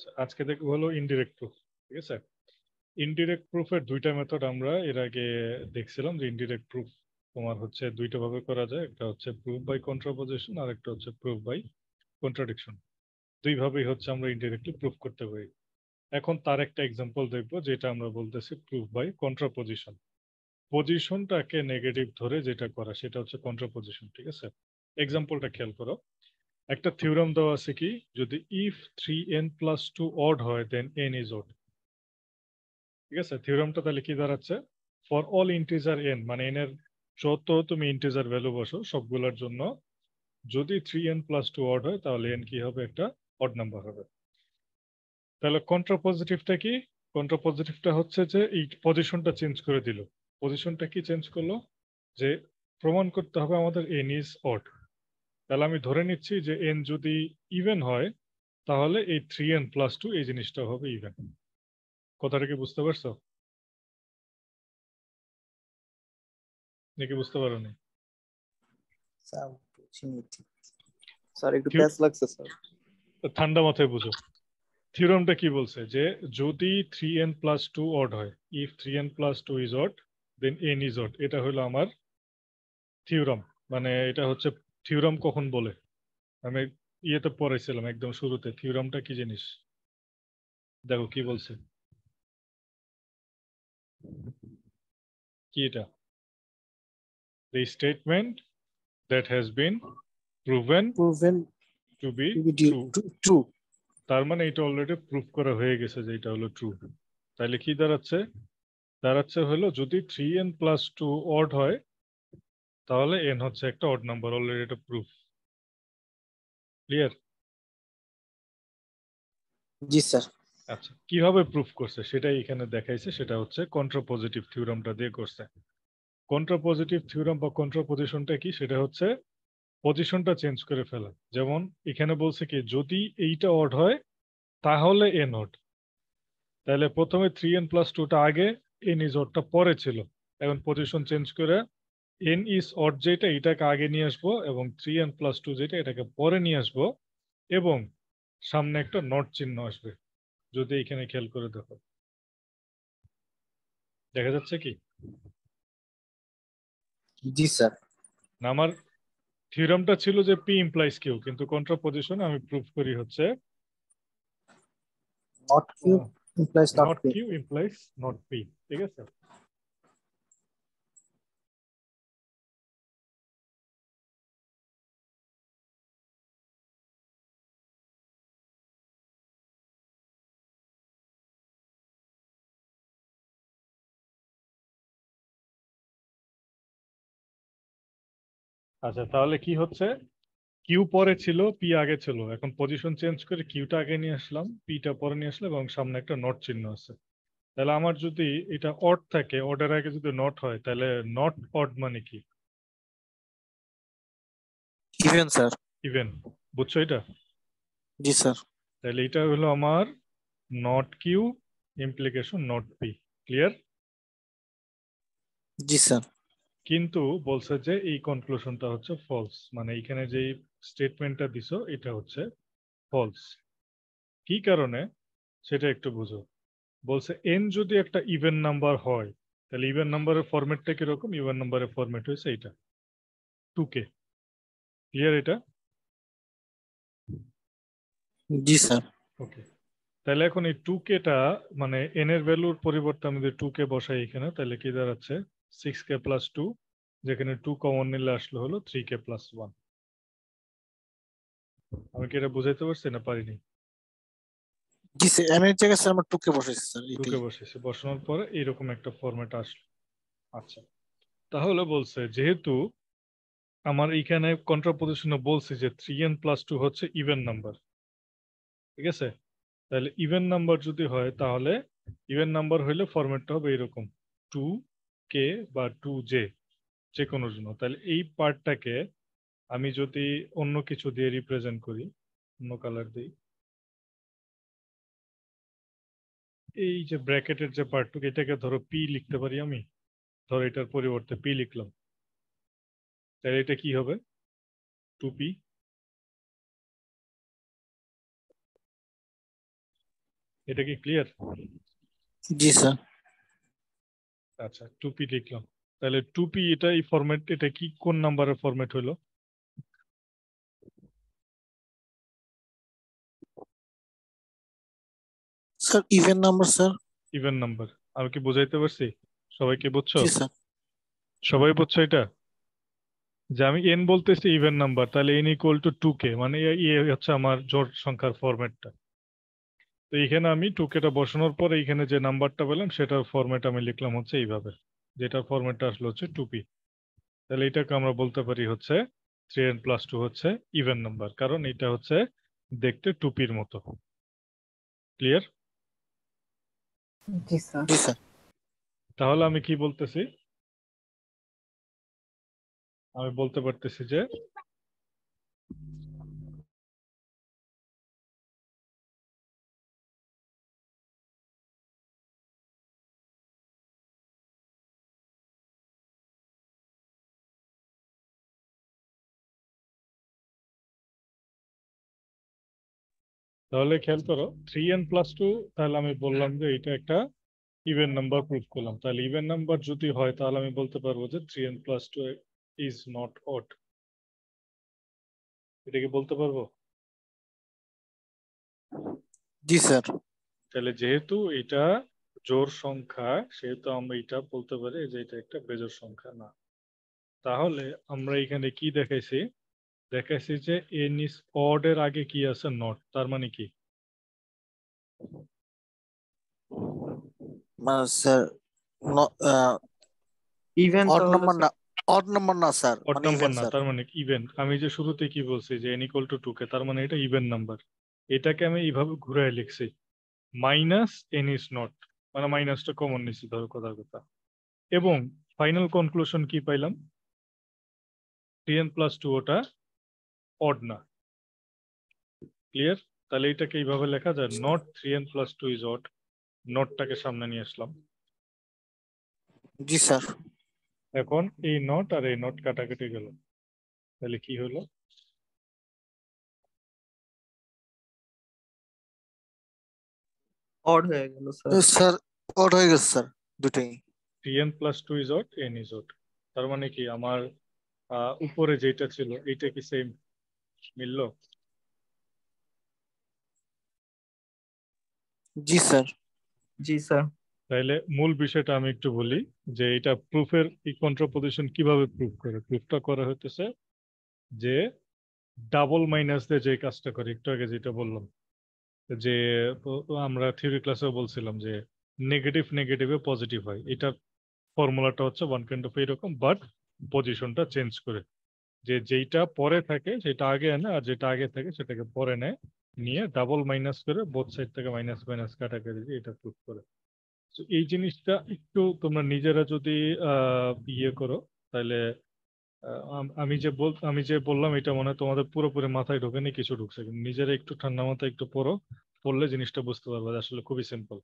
আচ্ছা আজকে দেখব হলো ইনডিরেক্ট প্রুফ ঠিক আছে ইনডিরেক্ট প্রুফের দুইটা মেথড আমরা এর আগে দেখছিলাম যে ইনডিরেক্ট প্রুফ তোমার হচ্ছে দুইটা ভাবে করা যায় একটা হচ্ছে প্রুফ বাই কন্ট্রাপোজিশন আর একটা হচ্ছে প্রুফ বাই কন্ট্রাডিকশন দুইভাবেই হচ্ছে আমরা ইনডিরেক্টলি প্রুফ করতে পারি এখন তার একটা এক্সাম্পল দেখব যেটা আমরা বলতেছি প্রুফ বাই কন্ট্রাপোজিশন পজিশনটাকে নেগেটিভ ধরে যেটা করা সেটা হচ্ছে কন্ট্রাপোজিশন ঠিক আছে এক্সাম্পলটা খেয়াল করো একটা থিওরাম দেওয়া আছে কি যদি if three n plus two odd হয় দেন এন ইজ অড ঠিক আছে থিওরামটা তাহলে কি দাঁড়াচ্ছে ফর অল ইন্টিজার এন মানে এন এর যত তুমি ইন্টিজার ভ্যালু বসো সবগুলোর জন্য যদি three n plus two odd হয় তাহলে এন কি হবে একটা অড নাম্বার হবে তাহলে কন্ট্রাপজিটিভটা কি কন্ট্রাপজিটিভটা হচ্ছে যে এই পজিশনটা চেঞ্জ করে দিল পজিশনটা কি চেঞ্জ করলো যে প্রমাণ করতে হবে আমাদের এন ইজ অড তাহলে আমি ধরে নিচ্ছি যে এন যদি ইভেন হয় তাহলে এই থ্রি এন প্লাস টু এই জিনিসটা হবে ইভেন কথাটা কি বুঝতে পারছো নাকি বুঝতে পারোনি স্যার ঠান্ডা মাথায় বুঝো থিওরামটা কি বলছে যে যদি three n plus two odd হয় if three n plus two is odd then n is odd এটা হলো আমার থিওরাম মানে এটা হচ্ছে থিওরাম কখন বলে আমি ইয়েতে পড়াইছিলাম একদম শুরুতে থিওরামটা কি জিনিস দেখো কি বলছে কি এটা the statement that has been proven proven to be true তার মানে এটা অলরেডি প্রুফ করা হয়ে গেছে যে এটা হলো ট্রু তাহলে কি দাঁড়াচ্ছে দাঁড়াচ্ছে হলো যদি three n plus two odd হয় তাহলে এন হচ্ছে একটা অড নাম্বার অলরেডি এটা প্রুফ ক্লিয়ার জি স্যার আচ্ছা কিভাবে প্রুফ করছে সেটাই এখানে দেখাইছে সেটা হচ্ছে কন্ট্রাপজিটিভ থিওরামটা দিয়ে করছে কন্ট্রাপজিটিভ থিওরাম বা কন্ট্রাপজিশনটা কি সেটা হচ্ছে পজিশনটা চেঞ্জ করে ফেলা যেমন এখানে বলছে কি যদি এইটা অড হয় তাহলে এন অড তাহলে প্রথমে থ্রি এন প্লাস টুটা আগে এন ইজ অডটা পরে ছিল এখন পজিশন চেঞ্জ করে এন ইস অট যেটা এটাকে আগে নিয়ে আসবো এবং থ্রি এন প্লাস টু যেটা এটাকে পরে নিয়ে আসবো এবং সামনে একটা নট চিহ্ন আসবে যদি এখানে খেয়াল করে দেখো দেখা যাচ্ছে কি জি স্যার আমার থিওরামটা ছিল যে পি ইমপ্লাইজ কিউ কিন্তু কন্ট্রাপোজিশন আমি প্রুফ করি হচ্ছে not Q implies not Q implies not P ঠিক আছে আচ্ছা তাহলে কি হচ্ছে কিউ পরে ছিল পি আগে ছিল এখন পজিশন চেঞ্জ করে কিউটা আগে নিয়ে আসলাম পিটা পরে নিয়ে আসলাম এবং সামনে একটা নট চিহ্ন আছে তাহলে আমার যদি এটা অট থাকে অর্ডার আগে যদি নট হয় তাহলে নট অট মানে কি ইভেন স্যার ইভেন বুঝছো এটা জি স্যার তাহলে এটা হলো আমার not Q implication not P clear জি স্যার কিন্তু বলছে যে এই কনক্লুশনটা হচ্ছে ফলস মানে এখানে যে স্টেটমেন্টটা দিছো এটা হচ্ছে ফলস কি কারণে সেটা একটু বুঝো বলছে এন যদি একটা ইভেন নাম্বার হয় তাহলে ইভেন নাম্বারের ফরম্যাটটা কিরকম ইভেন নাম্বারের ফরম্যাট হয়েছে এটা টু কে ক্লিয়ার এটা জি স্যার ওকে তাহলে এখন এই টু কেটা মানে এন এর ভ্যালুর পরিবর্তে আমি যদি টু কে বসাই এখানে তাহলে কি দাঁড়াচ্ছে সিক্স কে প্লাস টু যেখানে টু কমন নিলে আসলো হলো থ্রি কে প্লাস ওয়ান আমি কি এটা বুঝাইতে পারছি না পারিনি বসানোর পরে এরকম একটা ফরম্যাট আসলো আচ্ছা তাহলে বলছে যেহেতু আমার এখানে কন্ট্রাপোজিশনে বলছি যে থ্রি এন প্লাস টু হচ্ছে ইভেন নাম্বার ঠিক আছে তাহলে ইভেন নাম্বার যদি হয় তাহলে ইভেন নাম্বার হইলে ফরম্যাটটা হবে এরকম টু কে বা টু জে যে কোনোর জন্য তাহলে এই পার্টটাকে আমি যদি অন্য কিছু দিয়ে রিপ্রেজেন্ট করি অন্য কালার দিই এই যে ব্র্যাকেটের যে পার্টটুকু এটাকে ধরো পি লিখতে পারি আমি ধরো এটার পরিবর্তে পি লিখলাম তাহলে এটা কি হবে টু পি এটা কি ক্লিয়ার জি স্যার আচ্ছা টুপি লিখলাম তাহলে টুপি এটা এই ফরম্যাট এটা কি কোন নাম্বারের ফরম্যাট হলো sir even number sir even number আমি কি বুঝাইতে পারছি সবাইকে বুঝছো সবাই বুঝছো এটা যে আমি এন বলতেছি ইভেন নাম্বার তাহলে n equal to two k মানে হচ্ছে আমার জোর সংখ্যার ফরম্যাটটা তো এইখানে আমি টুকেটা বসানোর পর এইখানে যে নাম্বারটা পেলাম সেটার ফরম্যাট আমি লিখলাম হচ্ছে এইভাবে যেটার ফরম্যাটটা আসলো হচ্ছে টুপি তাহলে এটাকে আমরা বলতে পারি হচ্ছে থ্রি এন প্লাস টু হচ্ছে ইভেন নাম্বার কারণ এটা হচ্ছে দেখতে টুপির মতো ক্লিয়ার তাহলে আমি কি বলতেছি আমি বলতে পারতেছি যে তাহলে খেয়াল করো থ্রি এন প্লাস টু তাহলে আমি বললাম হ্যাঁ। যে এটা একটা ইভেন নাম্বার প্রুফ করলাম তাহলে ইভেন নাম্বার যদি হয় তাহলে আমি বলতে পারবো যে three n plus two is not odd এটা কি বলতে পারবো জি স্যার তাহলে যেহেতু এটা জোর সংখ্যা সেহেতু আমরা এটা বলতে পারি যে এটা একটা বেজোর সংখ্যা না তাহলে আমরা এখানে কি দেখাইছি দেখাইছে যে এন ইস অড এর আগে কি আছে নট তার মানে কি মানে মানে মানে আমি যে শুরুতে কি বলছি যে n equal to two k তার মানে এটা ইভেন নাম্বার এটাকে আমি এইভাবে ঘুরায় লিখছি মাইনাস এন ইস নট মানে মাইনাসটা কমন নিছি ধরো কথা কথা এবং ফাইনাল কনক্লুশন কি পাইলাম টেন প্লাস টু ওটা না ক্লিয়ার তাহলে এটাকে এইভাবে লেখা যায় not three n plus two is odd নটটাকে সামনে নিয়ে আসলাম জি স্যার এখন এই নট আর এই নট কাটাকাটি গেল তাহলে কি হলো sir sir odd plus two is n is তার মানে কি আমার উপরে যেটা ছিল এইটা কি সেম মিললো জি স্যার জি স্যার তাহলে মূল বিষয়টা আমি একটু বলি যে এটা প্রুফের এই কন্ট্রাপোজিশন কিভাবে প্রুফ করে প্রুফটা করা হইতেছে যে ডাবল মাইনাস দিয়ে যে কাজটা করে একটু আগে যেটা বললাম যে আমরা থিওরি ক্লাসেও বলছিলাম যে নেগেটিভ নেগেটিভে পজিটিভ হয় এটা ফর্মুলাটা হচ্ছে ওয়ান কাইন্ড অফ এইরকম বাট পজিশনটা চেঞ্জ করে যে যেইটা পরে থাকে সেটা আগে এনে আর যেটা আগে থাকে সেটাকে পরে নেয় নিয়ে ডাবল মাইনাস করে বোথ সাইড থেকে মাইনাস মাইনাস কেটে দিয়ে এটা প্রুফ করে তো এই জিনিসটা একটু তোমরা নিজেরা যদি ইয়ে করো তাহলে আমি যে বল আমি যে বললাম এটা মনে হয় তোমাদের পুরোপুরি মাথায় নি কিছু ঢুকছে কিন্তু নিজেরা একটু ঠান্ডা মাথায় একটু পড়ো পড়লে জিনিসটা বুঝতে পারবে আসলে খুবই সিম্পল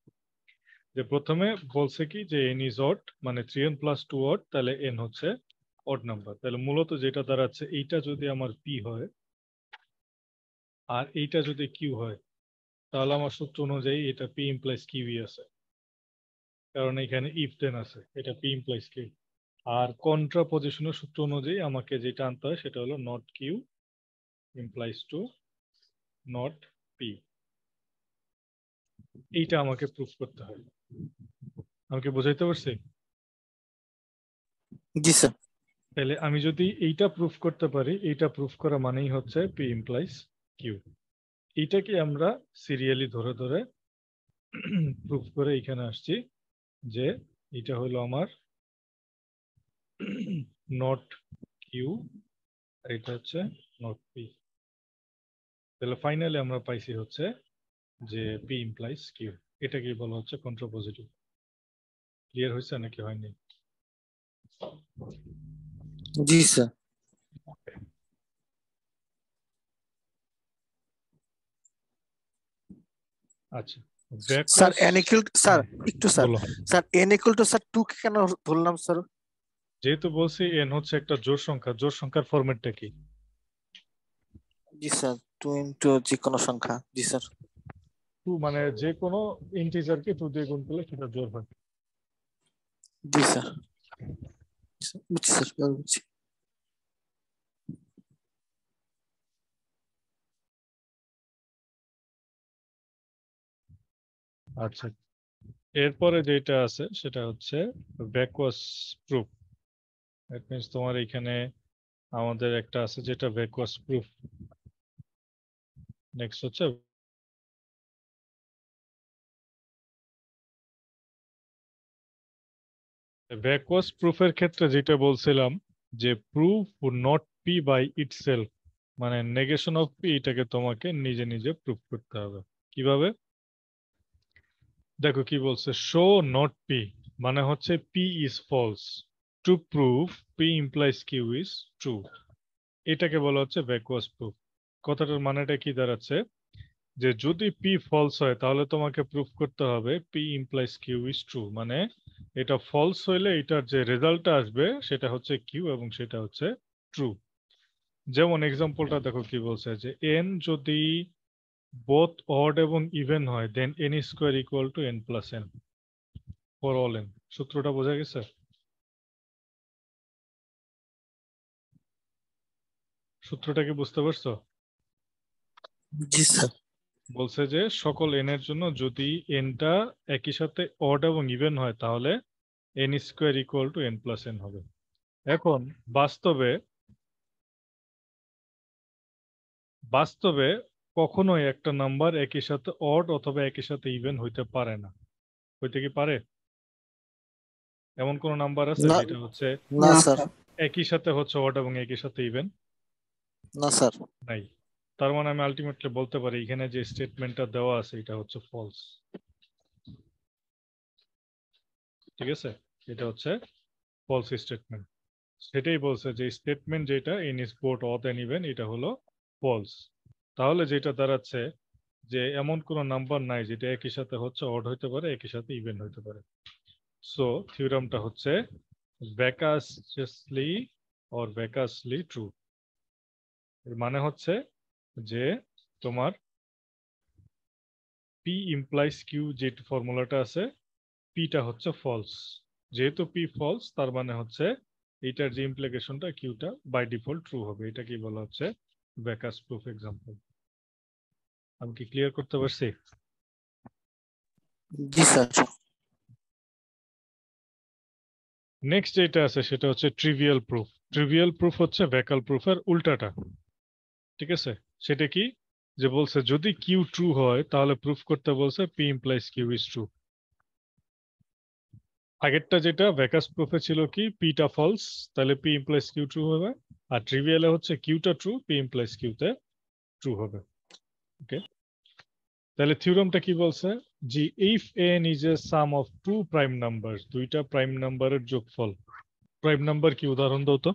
যে প্রথমে বলছে কি যে এন ইজ অট মানে three n plus two odd তাহলে এন হচ্ছে অড নাম্বার তাহলে মূলত যেটা দাঁড়াচ্ছে এইটা যদি আমার পি হয় আর এইটা যদি কিউ হয় তাহলে আমার সূত্র অনুযায়ী এটা পি ইমপ্লাইস কিউই আছে কারণ এখানে ইফ দেন আছে এটা পি ইমপ্লাইস কিউ আর কন্ট্রা পজিশনের সূত্র অনুযায়ী আমাকে যেটা আনতে হয় সেটা হলো not Q implies two not P এইটা আমাকে প্রুফ করতে হয় আমাকে বোঝাইতে পারছি জি স্যার তাহলে আমি যদি এইটা প্রুফ করতে পারি এইটা প্রুফ করা মানেই হচ্ছে পি এমপ্লাইস কিউ এইটাকে আমরা সিরিয়ালি ধরে ধরে প্রুফ করে এখানে আসছি যে এটা হলো আমার নট কিউ আর এটা হচ্ছে নট পি তাহলে ফাইনালি আমরা পাইছি হচ্ছে যে পি ইমপ্লাইস কিউ এটাকে বলা হচ্ছে কন্ট্রোপজিটিভ ক্লিয়ার হয়েছে নাকি হয়নি জি স্যার আচ্ছা স্যার এন স্যার হ্যাঁ, হ্যাঁ, এন টু স্যার কেন স্যার যেহেতু বলছি এন হচ্ছে একটা সংখ্যা সংখ্যার কি জি স্যার সংখ্যা জি স্যার মানে ইন্টিজারকে দিয়ে গুণ করলে সেটা জোর হয় জি স্যার বুঝছি বুঝছি স্যার বুঝছি আচ্ছা এরপরে যেটা আছে সেটা হচ্ছে ব্যাকওয়াস প্রুফ দ্যাট মিনস তোমার এখানে আমাদের একটা আছে যেটা ব্যাকওয়াস প্রুফ নেক্সট হচ্ছে ব্যাকওয়ার্স প্রুফের ক্ষেত্রে যেটা বলছিলাম যে proof not P by itself মানে নেগেশন অফ পি এটাকে তোমাকে নিজে নিজে প্রুফ করতে হবে কিভাবে দেখো কি বলছে শো নট পি মানে হচ্ছে P is false to proof P implies Q is true এটাকে বলা হচ্ছে ব্যাকওয়ার্স প্রুফ কথাটার মানেটা কি দাঁড়াচ্ছে যে যদি পি ফলস হয় তাহলে তোমাকে প্রুফ করতে হবে P implies Q is true মানে এটা ফলস হইলে এটার যে রেজাল্টটা আসবে সেটা হচ্ছে কিউ এবং সেটা হচ্ছে ট্রু যেমন এক্সাম্পলটা দেখো কি বলছে যে এন যদি বোথ অড এবং ইভেন হয় then n square equal to n plus n for all n সূত্রটা বোঝা গেছে সূত্রটা কি বুঝতে পারছো জি স্যার বলছে যে সকল এন এর জন্য যদি এনটা একই সাথে অড এবং ইভেন হয় তাহলে n square equal to n plus n হবে এখন বাস্তবে বাস্তবে কখনোই একটা নাম্বার একই সাথে অড অথবা একই সাথে ইভেন হইতে পারে না হইতে কি পারে এমন কোন নাম্বার আছে যেটা হচ্ছে না স্যার একই সাথে হচ্ছে অড এবং একই সাথে ইভেন না স্যার নাই তার মানে আমি আলটিমেটলি বলতে পারি এখানে যে স্টেটমেন্টটা দেওয়া আছে এটা হচ্ছে ফলস ঠিক আছে এটা হচ্ছে ফলস স্টেটমেন্ট সেটাই বলছে যে স্টেটমেন্ট যেটা ইন স্পোর্ট অথ এন ইভেন এটা হলো ফলস তাহলে যেটা দাঁড়াচ্ছে যে এমন কোনো নাম্বার নাই যেটা একই সাথে হচ্ছে অড হইতে পারে একই সাথে ইভেন্ট হইতে পারে সো থিওরামটা হচ্ছে ভ্যাকাসলি অর ভ্যাকাসলি ট্রু এর মানে হচ্ছে যে তোমার পি ইমপ্লাইস কিউ যে ফর্মুলাটা আছে পিটা হচ্ছে ফলস যেহেতু পি ফলস তার মানে হচ্ছে এইটার যে ইমপ্লিকেশনটা কিউটা বাই ডিফল্ট ট্রু হবে এটা কি বলা হচ্ছে ব্যাকাস প্রুফ এক্সাম্পল আমি কি ক্লিয়ার করতে পারছি নেক্সট যেটা আছে সেটা হচ্ছে ট্রিভিয়াল প্রুফ ট্রিভিয়াল প্রুফ হচ্ছে ভ্যাকাল প্রুফের উল্টাটা ঠিক আছে সেটা কি যে বলছে যদি কিউ ট্রু হয় তাহলে প্রুফ করতে বলছে P implies Q is true আগেরটা যেটা ভ্যাকাস প্রুফে ছিল কি পিটা ফলস তাহলে পি ইমপ্লাইজ কিউ ট্রু হবে আর ট্রিভিয়ালে হচ্ছে কিউটা ট্রু পি ইমপ্লাইজ কিউতে ট্রু হবে ওকে তাহলে থিওরামটা কি বলছে জি if n is a sum of two prime number দুইটা প্রাইম নাম্বারের যোগফল প্রাইম নাম্বার কি উদাহরণ দাও তো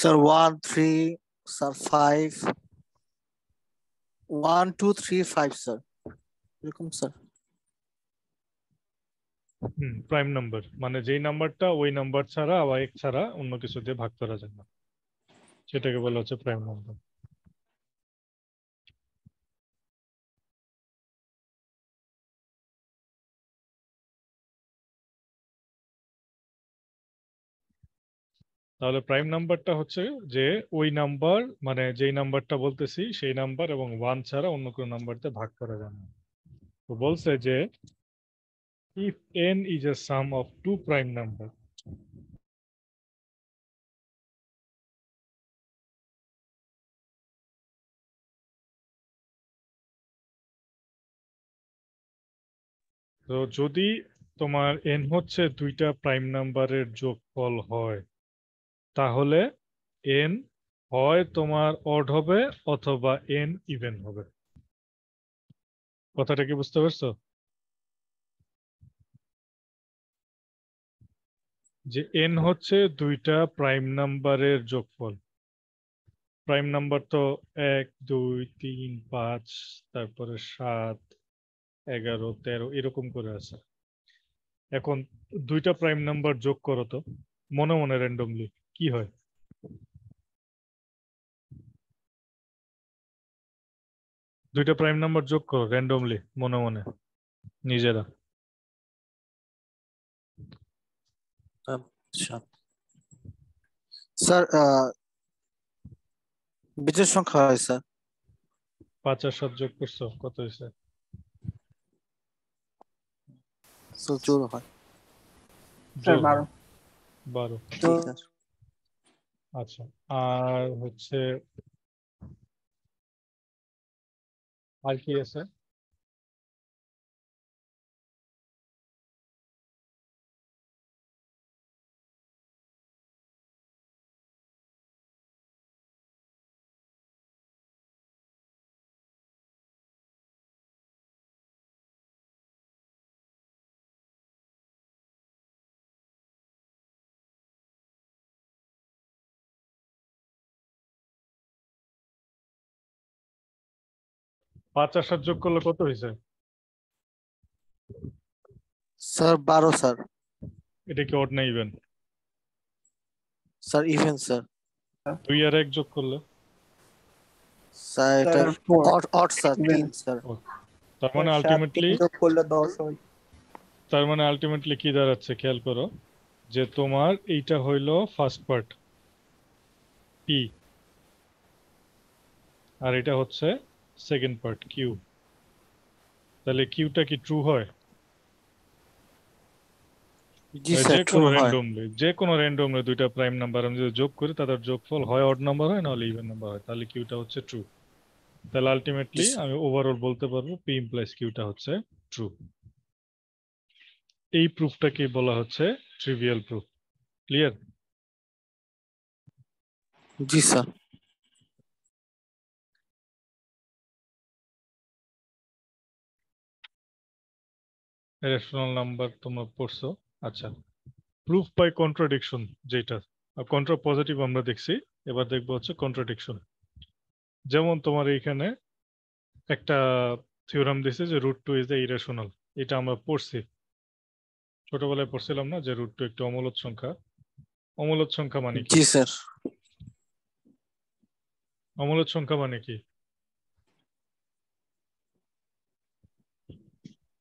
sir one three sir, five. One, two, three, five, sir. Welcome, sir. Prime number মানে যেই নাম্বারটা ওই নাম্বার ছাড়া আবার এক ছাড়া অন্য কিছু দিয়ে ভাগ করা যায় না সেটাকে বলা হচ্ছে প্রাইম নাম্বার তাহলে প্রাইম নাম্বারটা হচ্ছে যে ওই নাম্বার মানে যেই নাম্বারটা বলতেছি সেই নাম্বার এবং ওয়ান ছাড়া অন্য কোনো নাম্বার ভাগ করা যায় না তো বলছে যে if n is a sum of two prime number তো যদি তোমার এন হচ্ছে দুইটা প্রাইম নাম্বারের যোগফল হয় তাহলে এন হয় তোমার অড হবে অথবা এন ইভেন হবে কথাটা কি বুঝতে পারছ যে এন হচ্ছে দুইটা প্রাইম নাম্বারের যোগফল প্রাইম নাম্বার তো এক দুই তিন পাঁচ তারপরে সাত এগারো তেরো এরকম করে আছে এখন দুইটা প্রাইম নাম্বার যোগ করো তো মনে মনে র্যান্ডমলি কি হয় দুইটা প্রাইম নাম্বার যোগ করো র্যান্ডমলি মনে মনে নিজেরা স্যার বীজের সংখ্যা হয় স্যার পাঁচ আর সাত যোগ করছো কত হয়েছে চোর হয় বারো বারো আচ্ছা আর হচ্ছে আল্কিয়েস পাঁচ আর সাত যোগ করলে কত হয়েছে স্যার বারো স্যার এটা কি অড না ইভেন স্যার ইভেন স্যার দুই আর এক যোগ করলে oh, তার মানে আলটিমেটলি তার মানে আলটিমেটলি কি দাঁড়াচ্ছে খেয়াল করো যে তোমার এইটা হইলো ফার্স্ট পার্ট পি আর এটা হচ্ছে সেকেন্ড পার্ট কিউ তাহলে কিউটা কি ট্রু হয় যে কোনো র্যান্ডমলি যে কোনো দুইটা প্রাইম নাম্বার আমি যদি যোগ করি তাদের যোগফল হয় অড নাম্বার হয় নাহলে ইভেন নাম্বার হয় তাহলে কিউটা হচ্ছে ট্রু তাহলে আলটিমেটলি আমি ওভারঅল বলতে পারবো পি ইমপ্লাইস কিউটা হচ্ছে ট্রু এই প্রুফটাকে বলা হচ্ছে ট্রিভিয়াল প্রুফ ক্লিয়ার জি স্যার রেশনাল নাম্বার তোমরা পড়ছো আচ্ছা প্রুফ বাই কন্ট্রাডিকশন যেটা কন্ট্রা পজিটিভ আমরা দেখছি এবার দেখবো হচ্ছে কন্ট্রাডিকশন যেমন তোমার এইখানে একটা থিওরাম দিছে যে root two is the irrational এটা আমরা পড়ছি ছোটবেলায় পড়ছিলাম না যে রুট টু একটি অমূলত সংখ্যা অমূলত সংখ্যা মানে কি স্যার অমূলত সংখ্যা মানে কি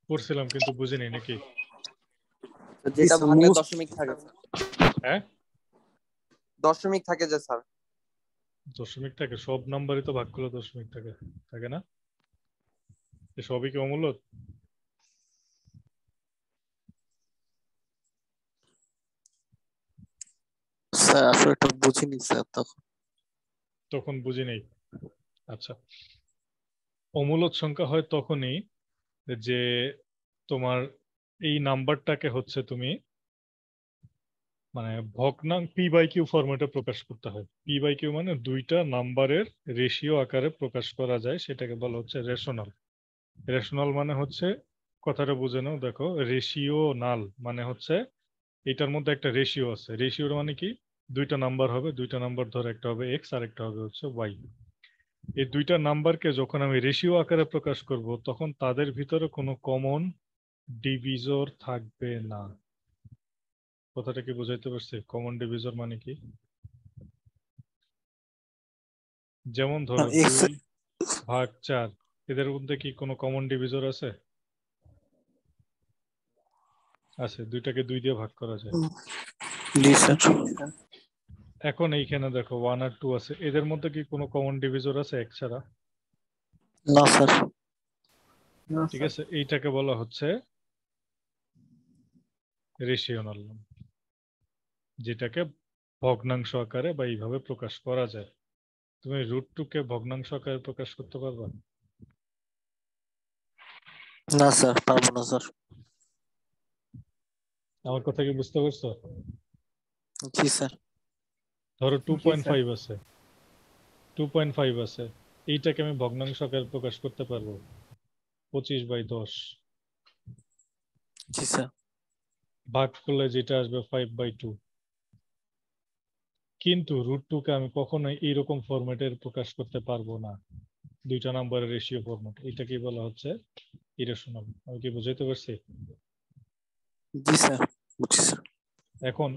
করছিলাম কিন্তু বুঝিনি নাকি যেটা দশমিক থাকে হ্যাঁ দশমিক থাকে যে স্যার দশমিক থাকে সব নাম্বারই তো ভাগগুলো দশমিক থাকে থাকে না সবই কি অমূল্য স্যার বুঝিনি তখন তখন বুঝি নেই আচ্ছা অমূলত সংখ্যা হয় তখনই যে তোমার এই নাম্বারটাকে হচ্ছে তুমি মানে ভগ্নাং পি বাই কিউ ফরম্যাটে প্রকাশ করতে হয় পি বাই কিউ মানে দুইটা নাম্বারের রেশিও আকারে প্রকাশ করা যায় সেটাকে বলা হচ্ছে রেশনাল রেশনাল মানে হচ্ছে কথাটা বুঝে নাও দেখো রেশিও নাল মানে হচ্ছে এটার মধ্যে একটা রেশিও আছে রেশিওর মানে কি দুইটা নাম্বার হবে দুইটা নাম্বার ধরে একটা হবে এক্স আর একটা হবে হচ্ছে ওয়াই এই দুইটা নাম্বারকে যখন আমি রেশিও আকারে প্রকাশ করব তখন তাদের ভিতরে কোনো কমন ডিভিজর থাকবে না কথাটা কি বুঝাইতে পারছি কমন ডিভিজর মানে কি যেমন ধরো ভাগ চার এদের মধ্যে কি কোনো কমন ডিভিজর আছে আছে দুইটাকে দুই দিয়ে ভাগ করা যায় এখন এইখানে দেখো ওয়ান আর টু আছে এদের মধ্যে কি কোনো কমন ডিভিজর আছে এক ছাড়া না স্যার ঠিক আছে এইটাকে বলা হচ্ছে রেশিওনাল যেটাকে ভগ্নাংশ আকারে বা এইভাবে প্রকাশ করা যায় তুমি রুট টু কে ভগ্নাংশ আকারে প্রকাশ করতে পারবে না স্যার পারবো না স্যার আমার কথা কি বুঝতে পারছো জি স্যার ধরো টু পয়েন্ট ফাইভ আছে টু পয়েন্ট ফাইভ আছে এইটাকে আমি ভগ্নাংশ আকারে প্রকাশ করতে পারবো পঁচিশ বাই দশ ভাগ করলে যেটা আসবে ফাইভ বাই টু কিন্তু রুট টু কে আমি কখনোই এইরকম ফরম্যাটের প্রকাশ করতে পারবো না দুইটা নাম্বারের রেশিও ফরম্যাট এটা কি বলা হচ্ছে ইরেশনাল আমি কি বুঝাইতে পারছি জি স্যার এখন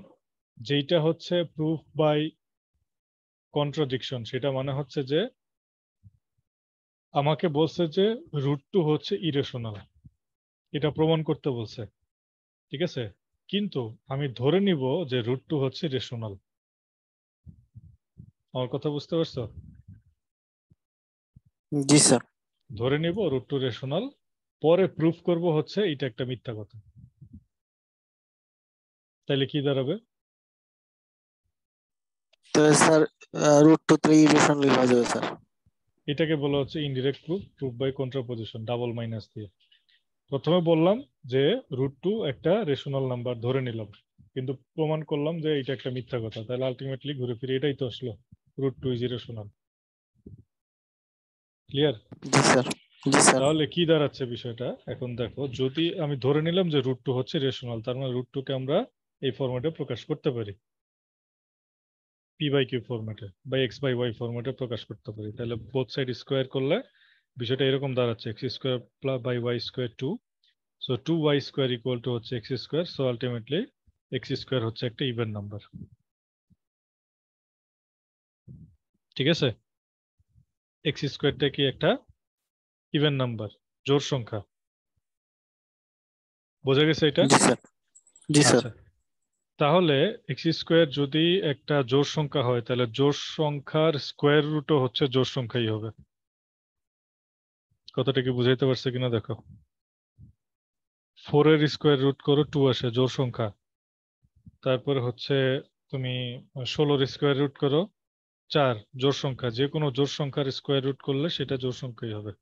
যেটা হচ্ছে প্রুফ বাই কন্ট্রাডিকশন সেটা মানে হচ্ছে যে আমাকে বলছে যে রুট টু হচ্ছে ইরেশনাল এটা প্রমাণ করতে বলছে ঠিক আছে কিন্তু আমি ধরে নিব যে রুট টু হচ্ছে রেশনাল আমার কথা বুঝতে পারছো জি স্যার ধরে নিব রুট টু রেশনাল পরে প্রুফ করব হচ্ছে এটা একটা মিথ্যা কথা তাহলে কি দাঁড়াবে তো sir root two three equation লেখা যাবে স্যার এটাকে বলা হচ্ছে indirect proof proof by contraposition double minus দিয়ে প্রথমে বললাম যে রুট টু একটা রেশনাল নাম্বার ধরে নিলাম কিন্তু প্রমাণ করলাম যে এটা একটা মিথ্যা কথা তাহলে আলটিমেটলি ঘুরে ফিরে এটাই তো আসলো root two is rational clear জি স্যার তাহলে কি দাঁড়াচ্ছে বিষয়টা এখন দেখো যদি আমি ধরে নিলাম যে রুট টু হচ্ছে রেশনাল তার মানে রুট টুকে আমরা এই ফরম্যাটে প্রকাশ করতে পারি পি বাই কিউ ফরম্যাটে বা এক্স বাই ওয়াই ফরম্যাটে প্রকাশ করতে পারি তাহলে বোথ সাইড স্কোয়ার করলে বিষয়টা এরকম দাঁড়াচ্ছে x square plus by y square two so two y square equal to হচ্ছে x square so ultimately x square হচ্ছে একটা ইভেন নাম্বার ঠিক আছে এক্স স্কোয়ারটা কি একটা ইভেন নাম্বার জোর সংখ্যা বোঝা গেছে এটা জি স্যার জি স্যার আচ্ছা। তাহলে এক্স স্কোয়ার যদি একটা জোর সংখ্যা হয় তাহলে জোর সংখ্যার স্কোয়ার রুটও হচ্ছে জোর সংখ্যাই হবে কথাটা কি বুঝাইতে পারছে কিনা দেখো ফোর এর স্কোয়ার রুট করো টু আসে জোর সংখ্যা তারপরে হচ্ছে তুমি ষোলোর স্কোয়ার রুট করো চার জোর সংখ্যা যে কোনো জোর সংখ্যার স্কোয়ার রুট করলে সেটা জোর সংখ্যাই হবে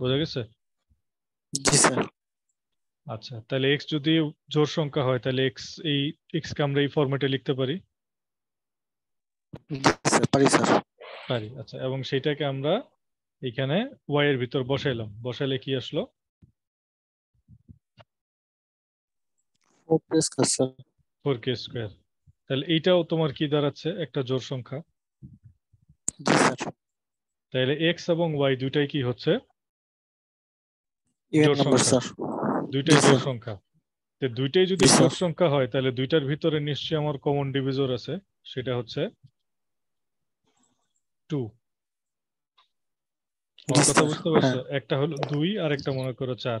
বোঝা গেছে জি স্যার আচ্ছা তাহলে এক্স যদি জোর সংখ্যা হয় তাহলে এক্স এই এক্স কে আমরা এই ফরম্যাটে লিখতে পারি পারি স্যার পারি আচ্ছা এবং সেটাকে আমরা এখানে ওয়াই এর ভিতর বসাইলাম বসাইলে কি আসলো ফোর কে স্কোয়ার তাহলে এইটাও তোমার কি দাঁড়াচ্ছে একটা জোর সংখ্যা তাহলে এক্স এবং ওয়াই দুইটাই কি হচ্ছে সংখ্যা দুইটাই জোড় সংখ্যা তো দুইটাই যদি জোড় সংখ্যা হয় তাহলে দুইটার ভিতরে নিশ্চয়ই আমার কমন ডিভিজর আছে সেটা হচ্ছে টু কথা বুঝতে পারছো একটা হলো দুই আর একটা মনে করো চার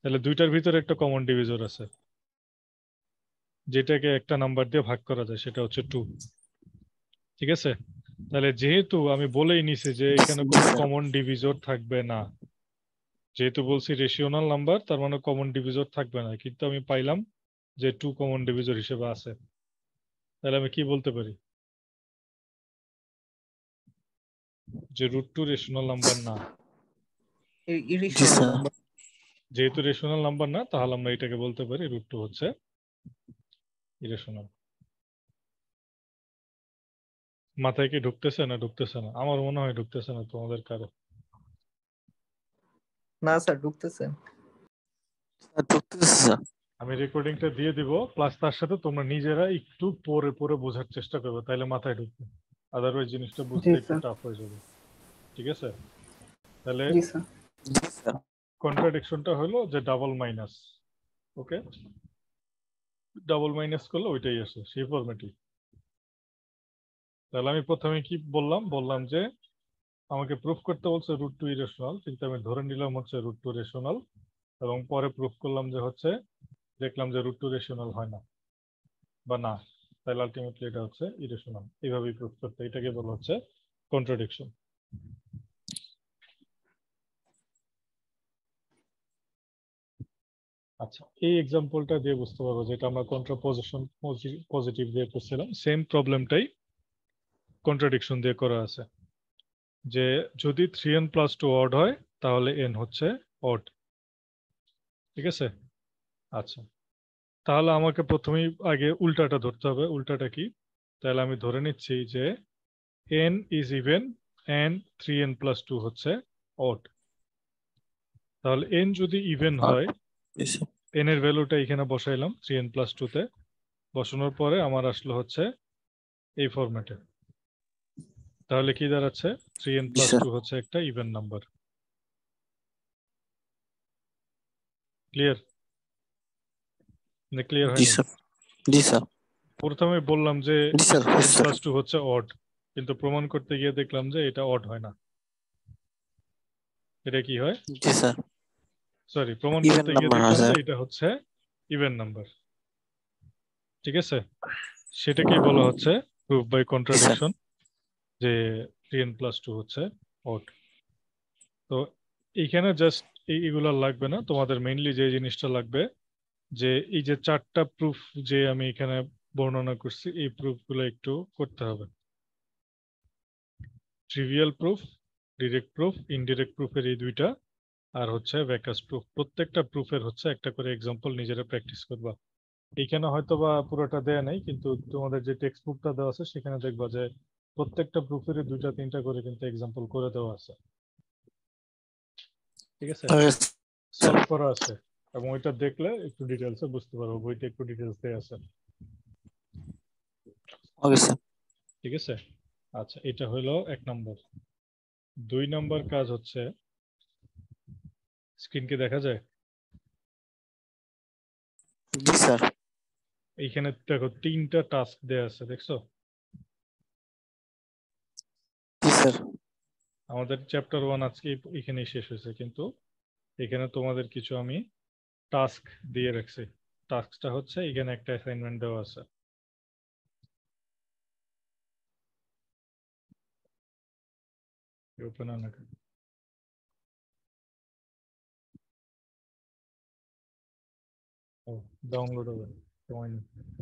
তাহলে দুইটার ভিতরে একটা কমন ডিভিজর আছে যেটাকে একটা নাম্বার দিয়ে ভাগ করা যায় সেটা হচ্ছে টু ঠিক আছে তাহলে যেহেতু আমি বলেই নিছি যে এখানে কোনো কমন ডিভিজর থাকবে না যেহেতু বলছি রেশিওনাল নাম্বার তার মানে কমন ডিভিজর থাকবে না কিন্তু আমি পাইলাম যে টু কমন ডিভিজর হিসেবে আছে তাহলে আমি কি বলতে পারি যে রুট টু রেশনাল নাম্বার না যেহেতু রেশনাল নাম্বার না তাহলে আমরা এটাকে বলতে পারি রুট টু হচ্ছে ইরেশনাল মাথায় কি ঢুকতেছে না ঢুকতেছে না আমার মনে হয় ঢুকতেছে না তোমাদের কারো না স্যার ঢুকতেছে আমি রেকর্ডিংটা দিয়ে দিব প্লাস তার সাথে তোমরা নিজেরা একটু পরে পরে বোঝার চেষ্টা করবে তাহলে মাথায় ঢুকবে আদারওয়াইজ জিনিসটা বুঝতে একটু টাফ হয়ে যাবে ঠিক আছে তাহলে কন্ট্রাডিকশনটা হলো যে double minus okay double minus করলে ওইটাই আসে সেই ফর্মেটি তাহলে আমি প্রথমে কি বললাম বললাম যে আমাকে প্রুফ করতে বলছে রুট টু ইরেশনাল কিন্তু আমি ধরে নিলাম হচ্ছে রুট টু রেশনাল এবং পরে প্রুফ করলাম যে হচ্ছে দেখলাম যে রুট টু রেশনাল হয় না বা না তাহলে আলটিমেটলি এটা হচ্ছে ইরেশনাল এইভাবেই প্রুফ করতে এটাকে বলা হচ্ছে কন্ট্রাডিকশন আচ্ছা এই এক্সাম্পলটা দিয়ে বুঝতে পারবো যেটা আমরা কন্ট্রাপোজিশন পজিটিভ দিয়ে করছিলাম সেম প্রবলেমটাই কন্ট্রাডিকশন দিয়ে করা আছে যে যদি three n plus two odd হয় তাহলে এন হচ্ছে অড ঠিক আছে আচ্ছা তাহলে আমাকে প্রথমেই আগে উল্টাটা ধরতে হবে উল্টাটা কি তাহলে আমি ধরে নিচ্ছি যে n is even n three n plus two হচ্ছে অড তাহলে এন যদি ইভেন হয় এন এর ভ্যালুটা এখানে বসাইলাম থ্রি এন প্লাস টুতে বসানোর পরে আমার আসলো হচ্ছে এই ফরম্যাটে তাহলে কি দাঁড়াচ্ছে থ্রি এন প্লাস টু হচ্ছে একটা ইভেন নাম্বার ক্লিয়ার না ক্লিয়ার হয় জি স্যার প্রথমে বললাম যে প্লাস টু হচ্ছে অড কিন্তু প্রমাণ করতে গিয়ে দেখলাম যে এটা অড হয় না এটা কি হয় জি স্যার সরি প্রমাণ করতে গিয়ে দেখলাম এটা হচ্ছে ইভেন নাম্বার ঠিক আছে সেটাকেই বলা হচ্ছে প্রুফ বাই কন্ট্রাডিকশন যে থ্রি এন প্লাস টু হচ্ছে অড তো এইখানে জাস্ট এইগুলো লাগবে না তোমাদের মেইনলি যে জিনিসটা লাগবে যে এই যে চারটা প্রুফ যে আমি এখানে বর্ণনা করছি এই প্রুফগুলো একটু করতে হবে trivial proof direct proof indirect প্রুফের এই দুইটা আর হচ্ছে ভ্যাকাস প্রুফ প্রত্যেকটা প্রুফের হচ্ছে একটা করে এক্সাম্পল নিজেরা প্র্যাকটিস করবা এইখানে হয়তো বা পুরোটা দেয়া নেই কিন্তু তোমাদের যে টেক্সট বুকটা দেওয়া আছে সেখানে দেখবা যে প্রত্যেকটা প্রুফের দুইটা তিনটা করে কিন্তু এক্সাম্পল করে দেওয়া আছে ঠিক আছে সলভ করা আছে এবং ওইটা দেখলে একটু ডিটেইলসে বুঝতে পারবো বইটা একটু ডিটেইলস দেয়া আছে ওকে স্যার ঠিক আছে আচ্ছা এটা হলো এক নম্বর দুই নম্বর কাজ হচ্ছে স্ক্রিন কি দেখা যায় জি স্যার এইখানে দেখো তিনটা টাস্ক দেয়া আছে দেখছো আমাদের চ্যাপ্টার ওয়ান আজকে এখানেই শেষ হয়েছে কিন্তু এখানে তোমাদের কিছু আমি টাস্ক দিয়ে রাখছি টাস্কটা হচ্ছে এখানে একটা অ্যাসাইনমেন্ট দেওয়া আছে ডাউনলোড হবে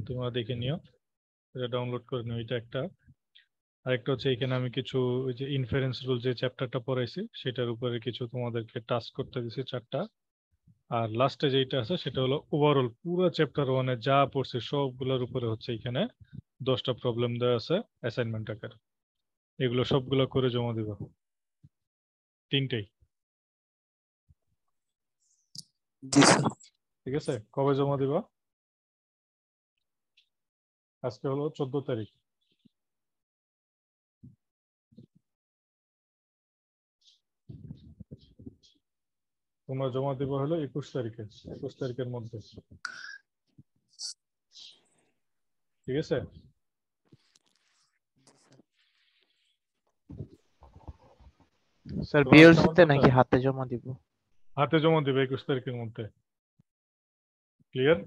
তোমরা দেখে নিও এটা ডাউনলোড করে নিও এটা একটা আরেকটা হচ্ছে এখানে আমি কিছু ওই যে ইনফারেন্স রুল যে চ্যাপ্টারটা পড়াইছি সেটার উপরে কিছু তোমাদেরকে টাস্ক করতে দিছি চারটা আর লাস্টে যেটা আছে সেটা হলো ওভারঅল পুরো চ্যাপ্টার ওয়ানে যা পড়ছে সবগুলোর উপরে হচ্ছে এখানে দশটা প্রবলেম দেওয়া আছে অ্যাসাইনমেন্ট আকারে এগুলো সবগুলো করে জমা দেব তিনটেই ঠিক আছে কবে জমা দিবা আজকে হলো চোদ্দ তারিখ তোমরা জমা দেবে হলো একুশ তারিখে একুশ তারিখের মধ্যে ঠিক আছে স্যার বিএলসিতে নাকি হাতে জমা দিব হাতে জমা দেবে একুশ তারিখের মধ্যে ক্লিয়ার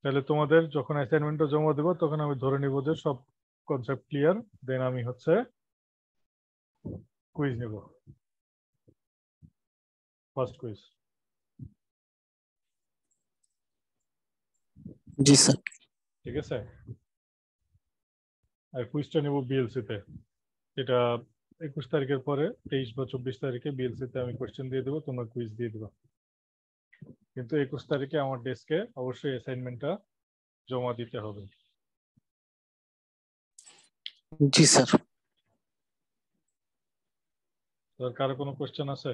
তাহলে তোমাদের যখন অ্যাসাইনমেন্টটা জমা দেবো তখন আমি ধরে নিব যে সব কনসেপ্ট ক্লিয়ার দেন আমি হচ্ছে কুইজ নেব ফার্স্ট কুইজ জি স্যার ঠিক আছে আর কুইজটা নেব বিএলসি তে এটা একুশ তারিখের পরে তেইশ বা চব্বিশ তারিখে বিএলসি তে আমি কোয়েশ্চেন দিয়ে দেবো তোমরা কুইজ দিয়ে দেবো কিন্তু একুশ তারিখে আমার ডেস্কে অবশ্যই অ্যাসাইনমেন্টটা জমা দিতে হবে জি স্যার স্যার কারো কোনো কোয়েশ্চেন আছে